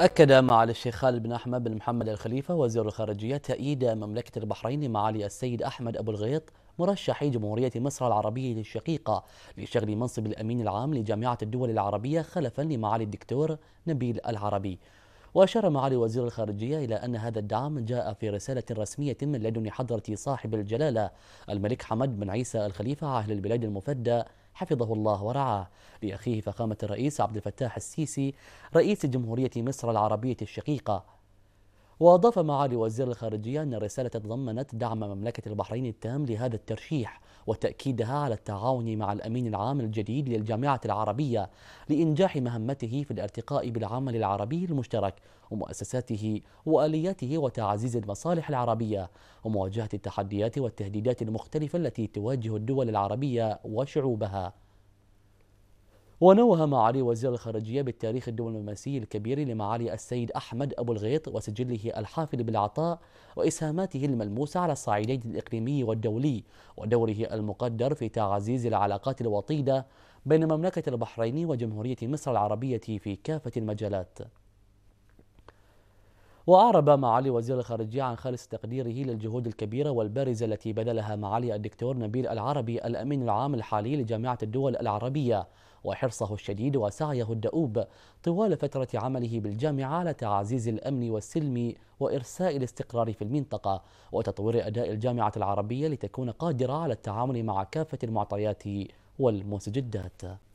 أكد معالي الشيخ خالد بن أحمد بن محمد الخليفة وزير الخارجية تأييد مملكة البحرين معالي السيد أحمد أبو الغيط مرشحي جمهورية مصر العربية الشقيقة لشغل منصب الأمين العام لجامعة الدول العربية خلفا لمعالي الدكتور نبيل العربي وأشار معالي وزير الخارجية إلى أن هذا الدعم جاء في رسالة رسمية من لدن حضرة صاحب الجلالة الملك حمد بن عيسى الخليفة عاهل البلاد المفدى حفظه الله ورعاه لأخيه فخامة الرئيس عبد الفتاح السيسي رئيس جمهورية مصر العربية الشقيقة وأضاف معالي وزير الخارجية أن الرسالة تضمنت دعم مملكة البحرين التام لهذا الترشيح وتأكيدها على التعاون مع الأمين العام الجديد للجامعة العربية لإنجاح مهمته في الارتقاء بالعمل العربي المشترك ومؤسساته وآلياته وتعزيز المصالح العربية ومواجهة التحديات والتهديدات المختلفة التي تواجه الدول العربية وشعوبها ونوه معالي وزير الخارجية بالتاريخ الدبلوماسي الكبير لمعالي السيد أحمد أبو الغيط وسجله الحافل بالعطاء وإسهاماته الملموسة على الصعيدين الإقليمي والدولي ودوره المقدر في تعزيز العلاقات الوطيدة بين مملكة البحرين وجمهورية مصر العربية في كافة المجالات وأعرب معالي وزير الخارجية عن خالص تقديره للجهود الكبيرة والبارزة التي بذلها معالي الدكتور نبيل العربي الأمين العام الحالي لجامعة الدول العربية وحرصه الشديد وسعيه الدؤوب طوال فترة عمله بالجامعة على تعزيز الأمن والسلم وإرساء الاستقرار في المنطقة وتطوير أداء الجامعة العربية لتكون قادرة على التعامل مع كافة المعطيات والمستجدات